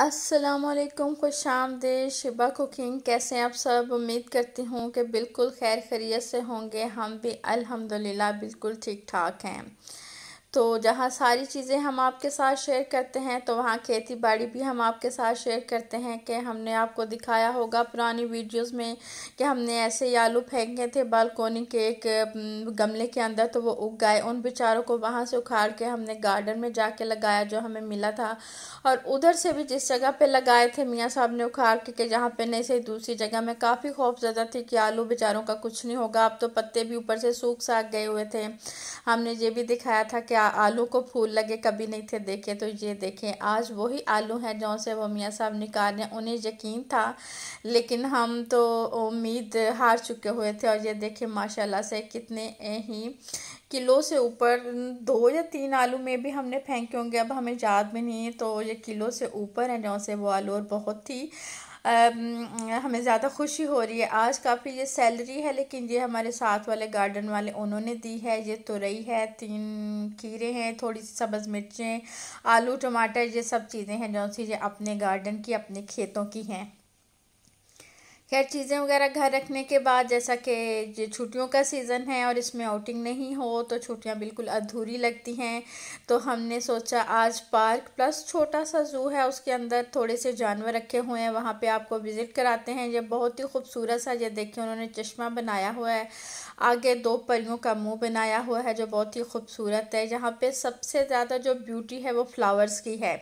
असलकुम खुश आमदे Shiba cooking कैसे हैं आप सब उम्मीद करती हूँ कि बिल्कुल खैर खरीत से होंगे हम भी अल्हम्दुलिल्लाह बिल्कुल ठीक ठाक हैं तो जहाँ सारी चीज़ें हम आपके साथ शेयर करते हैं तो वहाँ खेती बाड़ी भी हम आपके साथ शेयर करते हैं कि हमने आपको दिखाया होगा पुरानी वीडियोस में कि हमने ऐसे ही आलू फेंके थे बालकोनी के एक गमले के अंदर तो वो उग गए उन बेचारों को वहाँ से उखाड़ के हमने गार्डन में जाके लगाया जो हमें मिला था और उधर से भी जिस जगह पर लगाए थे मियाँ साहब ने उखाड़ के, के जहाँ पर नहीं सही दूसरी जगह में काफ़ी खौफजदा थी कि आलू बेचारों का कुछ नहीं होगा अब तो पत्ते भी ऊपर से सूख साग गए हुए थे हमने ये भी दिखाया था कि आलू को फूल लगे कभी नहीं थे देखे तो ये देखें आज वही आलू हैं जो से वो मियाँ साहब निकाल रहे हैं उन्हें यकीन था लेकिन हम तो उम्मीद हार चुके हुए थे और ये देखें माशाल्लाह से कितने ही किलो से ऊपर दो या तीन आलू में भी हमने फेंके होंगे अब हमें याद भी नहीं है तो ये किलो से ऊपर हैं जो से वो आलू और बहुत ही हमें ज़्यादा खुशी हो रही है आज काफ़ी ये सैलरी है लेकिन ये हमारे साथ वाले गार्डन वाले उन्होंने दी है ये तुरई है तीन खीरे हैं थोड़ी सी सब्ज़ मिर्चें आलू टमाटर ये सब चीज़ें हैं जो सी ये अपने गार्डन की अपने खेतों की हैं खैर चीज़ें वगैरह घर रखने के बाद जैसा कि छुट्टियों का सीज़न है और इसमें आउटिंग नहीं हो तो छुट्टियां बिल्कुल अधूरी लगती हैं तो हमने सोचा आज पार्क प्लस छोटा सा जू है उसके अंदर थोड़े से जानवर रखे हुए हैं वहाँ पे आपको विज़िट कराते हैं ये बहुत ही खूबसूरत सा ये देखिए उन्होंने चश्मा बनाया हुआ है आगे दो परियों का मुँह बनाया हुआ है जो बहुत ही खूबसूरत है यहाँ पर सबसे ज़्यादा जो ब्यूटी है वो फ्लावर्स की है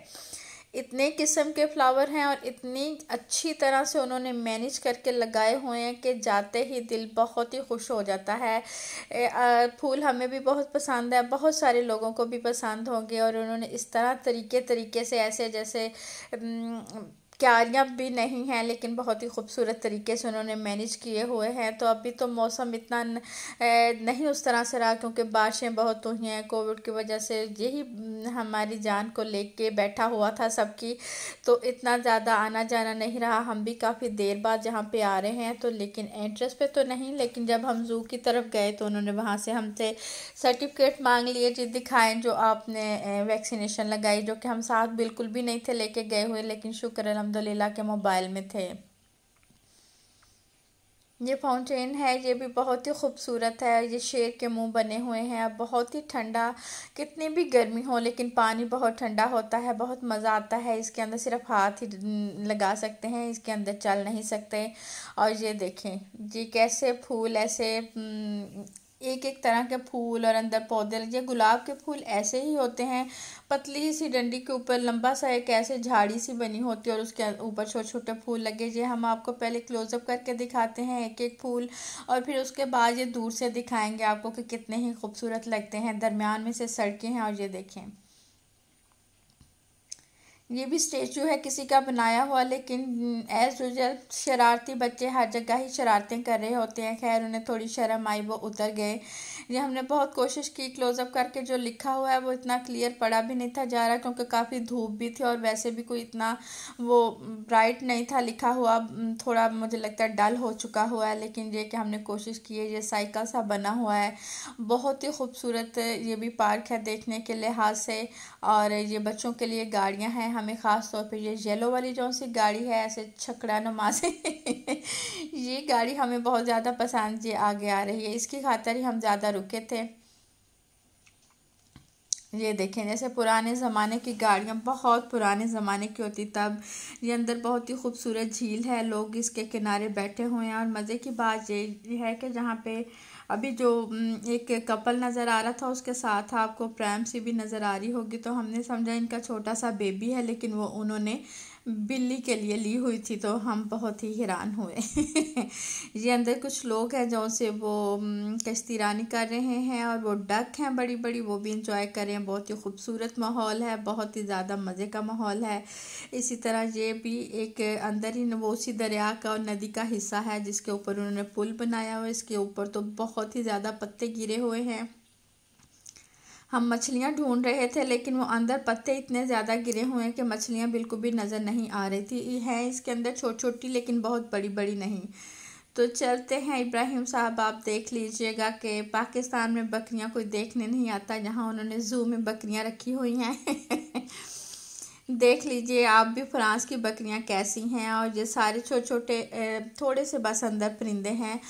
इतने किस्म के फ्लावर हैं और इतनी अच्छी तरह से उन्होंने मैनेज करके लगाए हुए हैं कि जाते ही दिल बहुत ही खुश हो जाता है फूल हमें भी बहुत पसंद है बहुत सारे लोगों को भी पसंद होंगे और उन्होंने इस तरह तरीके तरीके से ऐसे जैसे क्यारियाँ भी नहीं हैं लेकिन बहुत ही खूबसूरत तरीके से उन्होंने मैनेज किए हुए हैं तो अभी तो मौसम इतना न, ए, नहीं उस तरह से रहा क्योंकि बारिशें बहुत हुई हैं कोविड की वजह से यही हमारी जान को लेके बैठा हुआ था सबकी तो इतना ज़्यादा आना जाना नहीं रहा हम भी काफ़ी देर बाद जहाँ पे आ रहे हैं तो लेकिन एंट्रेंस पे तो नहीं लेकिन जब हम जू की तरफ गए तो उन्होंने वहाँ से हमसे सर्टिफिकेट मांग लिए जी दिखाएँ जो आपने वैक्सीनेशन लगाई जो कि हम साथ बिल्कुल भी नहीं थे लेके गए हुए लेकिन शुक्र अलहमदिल्ला के मोबाइल में थे ये फाउंटेन है ये भी बहुत ही खूबसूरत है ये शेर के मुंह बने हुए हैं अब बहुत ही ठंडा कितनी भी गर्मी हो लेकिन पानी बहुत ठंडा होता है बहुत मज़ा आता है इसके अंदर सिर्फ हाथ ही लगा सकते हैं इसके अंदर चल नहीं सकते और ये देखें ये कैसे फूल ऐसे हम्म, एक एक तरह के फूल और अंदर पौधे लगे गुलाब के फूल ऐसे ही होते हैं पतली सी डंडी के ऊपर लंबा सा एक ऐसे झाड़ी सी बनी होती है और उसके ऊपर छोटे छोटे फूल लगे ये हम आपको पहले क्लोजअप करके दिखाते हैं एक एक फूल और फिर उसके बाद ये दूर से दिखाएंगे आपको कि कितने ही खूबसूरत लगते हैं दरमियान में से सड़कें हैं और ये देखें ये भी स्टेचू है किसी का बनाया हुआ लेकिन एज यूजल शरारती बच्चे हर जगह ही शरारतें कर रहे होते हैं खैर उन्हें थोड़ी शर्म आई वो उतर गए ये हमने बहुत कोशिश की क्लोज़अप करके जो लिखा हुआ है वो इतना क्लियर पड़ा भी नहीं था जा रहा क्योंकि काफ़ी धूप भी थी और वैसे भी कोई इतना वो ब्राइट नहीं था लिखा हुआ थोड़ा मुझे लगता है डल हो चुका हुआ है लेकिन ये कि हमने कोशिश की है ये साइकिल सा बना हुआ है बहुत ही खूबसूरत ये भी पार्क है देखने के लिहाज से और ये बच्चों के लिए गाड़ियाँ हैं हमें ख़ास तौर पर ये येलो वाली जो सी गाड़ी है ऐसे छकड़ा नमाजे ये गाड़ी हमें बहुत ज़्यादा पसंद ये आगे आ रही है इसकी खातर ही हम ज़्यादा रुके थे ये देखें जैसे पुराने ज़माने की गाड़ियाँ बहुत पुराने ज़माने की होती तब ये अंदर बहुत ही खूबसूरत झील है लोग इसके किनारे बैठे हुए हैं और मज़े की बात ये है कि जहाँ पे अभी जो एक कपल नज़र आ रहा था उसके साथ आपको प्रेम सी भी नज़र आ रही होगी तो हमने समझा इनका छोटा सा बेबी है लेकिन वो उन्होंने बिल्ली के लिए ली हुई थी तो हम बहुत ही हैरान हुए ये अंदर कुछ लोग हैं जो से वो कश्ती रानी कर रहे हैं और वो डक हैं बड़ी बड़ी वो भी इंजॉय कर रहे हैं बहुत ही खूबसूरत माहौल है बहुत ही ज़्यादा मज़े का माहौल है इसी तरह ये भी एक अंदर ही वो उसी दरिया का और नदी का हिस्सा है जिसके ऊपर उन्होंने पुल बनाया हुआ इसके ऊपर तो बहुत ही ज़्यादा पत्ते गिरे हुए हैं हम मछलियाँ ढूंढ रहे थे लेकिन वो अंदर पत्ते इतने ज़्यादा गिरे हुए हैं कि मछलियाँ बिल्कुल भी नज़र नहीं आ रही थी हैं इसके अंदर छोटी छोटी लेकिन बहुत बड़ी बड़ी नहीं तो चलते हैं इब्राहिम साहब आप देख लीजिएगा कि पाकिस्तान में बकरियाँ कोई देखने नहीं आता यहाँ उन्होंने जू में बकरियाँ रखी हुई हैं देख लीजिए आप भी फ्रांस की बकरियां कैसी हैं और ये सारे छोटे छोटे थोड़े से बस अंदर परिंदे हैं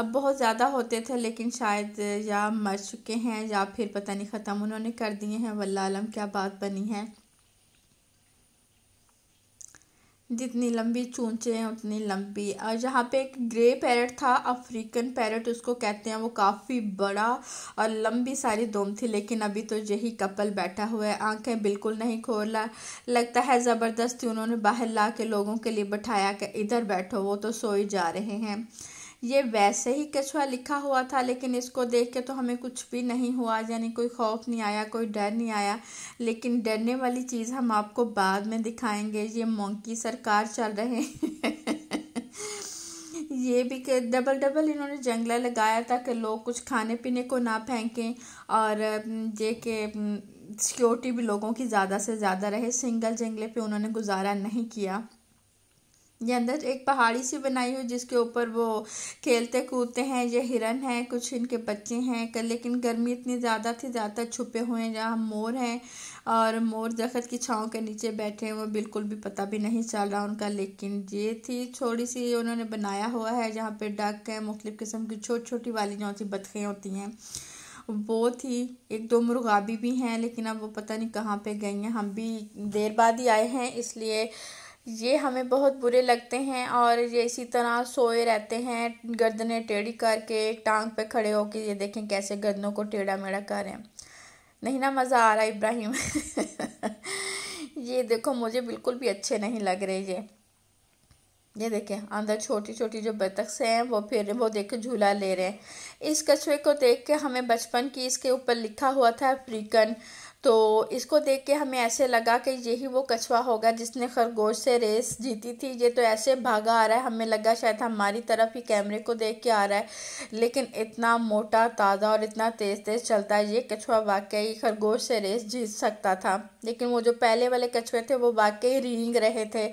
अब बहुत ज़्यादा होते थे लेकिन शायद या मर चुके हैं या फिर पता नहीं ख़त्म उन्होंने कर दिए हैं वल्ला आलम क्या बात बनी है जितनी लंबी चूँचे हैं उतनी लंबी और यहाँ पे एक ग्रे पैरट था अफ्रीकन पैरट उसको कहते हैं वो काफ़ी बड़ा और लंबी सारी दोम थी लेकिन अभी तो यही कपल बैठा हुआ है आंखें बिल्कुल नहीं खोला लगता है ज़बरदस्ती उन्होंने बाहर ला के लोगों के लिए बैठाया कि इधर बैठो वो तो सो ही जा रहे हैं ये वैसे ही कछुआ लिखा हुआ था लेकिन इसको देख के तो हमें कुछ भी नहीं हुआ यानी कोई खौफ नहीं आया कोई डर नहीं आया लेकिन डरने वाली चीज़ हम आपको बाद में दिखाएंगे ये मोंकी सरकार चल रहे हैं ये भी कि डबल डबल इन्होंने जंगला लगाया था कि लोग कुछ खाने पीने को ना फेंकें और ये कि सिक्योरिटी भी लोगों की ज़्यादा से ज़्यादा रहे सिंगल जंगले पे उन्होंने गुजारा नहीं किया ये अंदर एक पहाड़ी सी बनाई हुई जिसके ऊपर वो खेलते कूदते हैं ये हिरन है कुछ इनके बच्चे हैं लेकिन गर्मी इतनी ज़्यादा थी ज़्यादा छुपे हुए हैं जहाँ मोर हैं और मोर दरख्त की छाँव के नीचे बैठे हैं वो बिल्कुल भी पता भी नहीं चल रहा उनका लेकिन ये थी थोड़ी सी उन्होंने बनाया हुआ है जहाँ पर डक है मुख्तु किस्म की छोटी छोटी वाली जो सी बतखें होती हैं वो थी एक दो मुर्गाबी भी हैं लेकिन अब वो पता नहीं कहाँ पर गई हैं हम भी देर बाद ही आए हैं इसलिए ये हमें बहुत बुरे लगते हैं और ये इसी तरह सोए रहते हैं गर्दनें टेढ़ी करके एक टांग पे खड़े होके ये देखें कैसे गर्दनों को टेढ़ा मेढ़ा कर रहे हैं नहीं ना मज़ा आ रहा इब्राहिम ये देखो मुझे बिल्कुल भी अच्छे नहीं लग रहे ये ये देखें अंदर छोटी छोटी जो बतख से हैं वो फिर वो देख झूला ले रहे हैं इस कछुए को देख के हमें बचपन की इसके ऊपर लिखा हुआ था अफ्रीकन तो इसको देख के हमें ऐसे लगा कि यही वो कछुआ होगा जिसने खरगोश से रेस जीती थी ये तो ऐसे भागा आ रहा है हमें लगा शायद हमारी तरफ ही कैमरे को देख के आ रहा है लेकिन इतना मोटा ताज़ा और इतना तेज़ तेज़ चलता है ये कछुआ वाकई खरगोश से रेस जीत सकता था लेकिन वो जो पहले वाले कछुए थे वो वाकई रींग रहे थे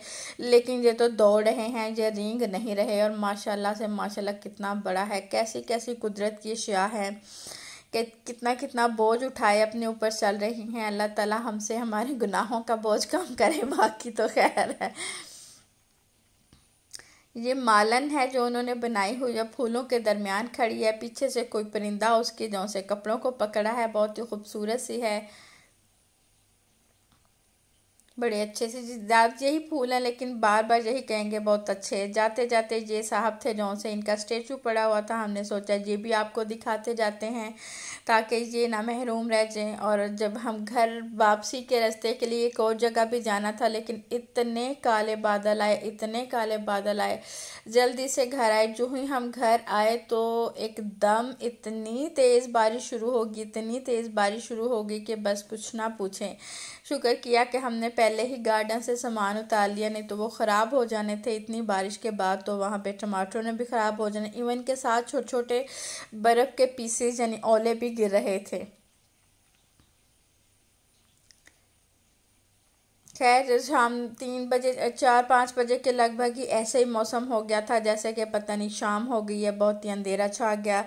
लेकिन ये तो दौड़ रहे हैं ये रींग नहीं रहे और माशाला से माशाला कितना बड़ा है कैसी कैसी कुदरत की शाह है कितना कितना बोझ उठाए अपने ऊपर चल रही हैं अल्लाह ताला हमसे हमारे गुनाहों का बोझ कम करे बाकी तो खैर है ये मालन है जो उन्होंने बनाई हुई है फूलों के दरमियान खड़ी है पीछे से कोई परिंदा उसके जो से कपड़ों को पकड़ा है बहुत ही खूबसूरत सी है बड़े अच्छे से आप यही फूल हैं लेकिन बार बार यही कहेंगे बहुत अच्छे जाते जाते ये साहब थे जो से इनका स्टेचू पड़ा हुआ था हमने सोचा ये भी आपको दिखाते जाते हैं ताकि ये ना महरूम रह जाएं और जब हम घर वापसी के रास्ते के लिए एक और जगह भी जाना था लेकिन इतने काले बादल आए इतने काले बादल आए जल्दी से घर आए जो ही हम घर आए तो एकदम इतनी तेज़ बारिश शुरू होगी इतनी तेज़ बारिश शुरू होगी कि बस कुछ ना पूछें शुक्र किया कि हमने पहले ही गार्डन से सामान उतार लिया नहीं तो वो ख़राब हो जाने थे इतनी बारिश के बाद तो वहाँ पे टमाटरों ने भी ख़राब हो जाने इवन के साथ छोटे छोटे बर्फ़ के पीसेज यानी ओले भी गिर रहे थे खैर शाम तीन बजे चार पाँच बजे के लगभग ही ऐसे ही मौसम हो गया था जैसे कि पता नहीं शाम हो गई है बहुत ही अंधेरा छा गया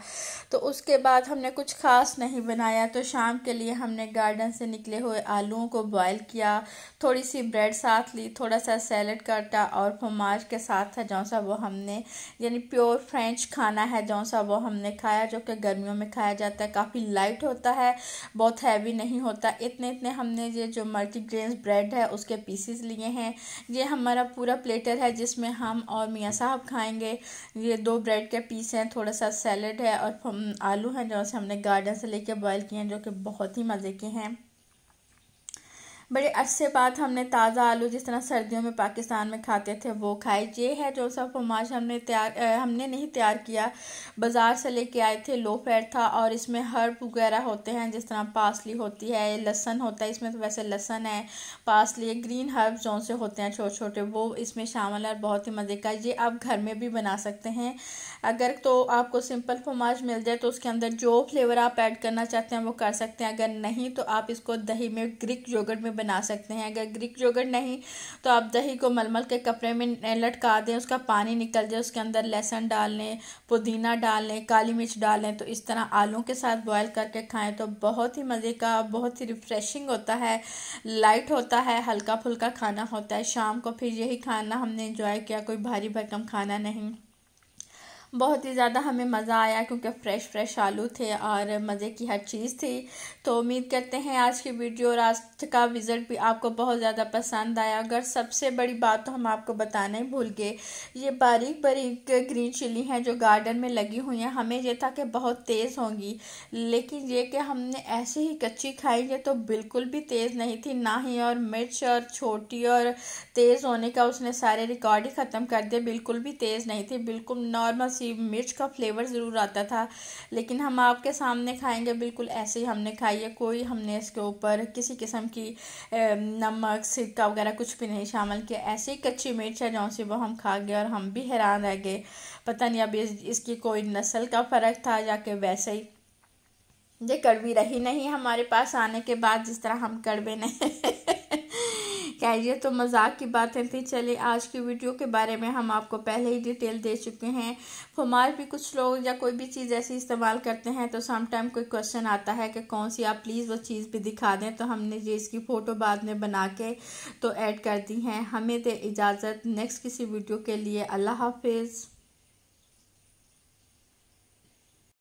तो उसके बाद हमने कुछ ख़ास नहीं बनाया तो शाम के लिए हमने गार्डन से निकले हुए आलूओं को बॉयल किया थोड़ी सी ब्रेड साथ ली थोड़ा सा सैलड काटा और फोमाज के साथ था जौन सा वो हमने यानी प्योर फ्रेंच खाना है जौन सा वो हमने खाया जो कि गर्मियों में खाया जाता है काफ़ी लाइट होता है बहुत हैवी नहीं होता इतने इतने हमने ये जो मल्टी ग्रेन ब्रेड है उसके पीसीस लिए हैं ये हमारा पूरा प्लेटर है जिसमें हम और मियाँ साहब खाएंगे ये दो ब्रेड के पीस हैं थोड़ा सा सैलड है और आलू हैं जो हमने गार्डन से लेके बॉयल किए हैं जो कि बहुत ही मज़े के हैं बड़े अच्छे बाद हमने ताज़ा आलू जिस तरह सर्दियों में पाकिस्तान में खाते थे वो खाए ये है जो सब फमाश हमने तैयार हमने नहीं तैयार किया बाज़ार से लेके आए थे लो फैट था और इसमें हर्ब वगैरह होते हैं जिस तरह पासली होती है लहसन होता है इसमें तो वैसे लहसन है पासली ग्रीन हर्ब जो से होते हैं छोटे छोटे वो इसमें शामिल है बहुत ही मज़े का ये आप घर में भी बना सकते हैं अगर तो आपको सिंपल फोमाज मिल जाए तो उसके अंदर जो फ्लेवर आप ऐड करना चाहते हैं वो कर सकते हैं अगर नहीं तो आप इसको दही में ग्रीक योगर्ट में बना सकते हैं अगर ग्रीक योगर्ट नहीं तो आप दही को मलमल के कपड़े में लटका दें उसका पानी निकल जाए उसके अंदर लहसुन डाल लें पुदीना डाल लें काली मिर्च डाल लें तो इस तरह आलू के साथ बॉयल करके खाएँ तो बहुत ही मज़े का बहुत ही रिफ़्रेशिंग होता है लाइट होता है हल्का फुल्का खाना होता है शाम को फिर यही खाना हमने इंजॉय किया कोई भारी भरकम खाना नहीं बहुत ही ज़्यादा हमें मज़ा आया क्योंकि फ़्रेश फ्रेश आलू थे और मज़े की हर चीज़ थी तो उम्मीद करते हैं आज की वीडियो और आज का विज़िट भी आपको बहुत ज़्यादा पसंद आया अगर सबसे बड़ी बात तो हम आपको बताना ही भूल गए ये बारीक बारीक ग्रीन चिली हैं जो गार्डन में लगी हुई हैं हमें ये था कि बहुत तेज़ होंगी लेकिन ये कि हमने ऐसे ही कच्ची खाई ये तो बिल्कुल भी तेज़ नहीं थी ना ही और मिर्च और छोटी और तेज़ होने का उसने सारे रिकॉर्ड ही ख़त्म कर दिए बिल्कुल भी तेज़ नहीं थी बिल्कुल नॉर्मल सी थी मिर्च का फ्लेवर ज़रूर आता था लेकिन हम आपके सामने खाएंगे बिल्कुल ऐसे ही हमने खाई है कोई हमने इसके ऊपर किसी किस्म की नमक सिक्का वगैरह कुछ भी नहीं शामिल किया ऐसी कच्ची मिर्च है जहाँ सी वो हम खा गए और हम भी हैरान रह गए पता नहीं अभी इसकी कोई नस्ल का फ़र्क था या कि वैसे ही ये कड़वी रही नहीं हमारे पास आने के बाद जिस तरह हम कड़वे नहीं खैर ये तो मजाक की बातें थी चलिए आज की वीडियो के बारे में हम आपको पहले ही डिटेल दे चुके हैं फुमार भी कुछ लोग या कोई भी चीज़ ऐसी इस्तेमाल करते हैं तो समटाइम कोई क्वेश्चन आता है कि कौन सी आप प्लीज़ वो चीज़ भी दिखा दें तो हमने ये इसकी फ़ोटो बाद में बना के तो ऐड कर दी हैं हमें दे इजाज़त नेक्स्ट किसी वीडियो के लिए अल्लाह हाफिज़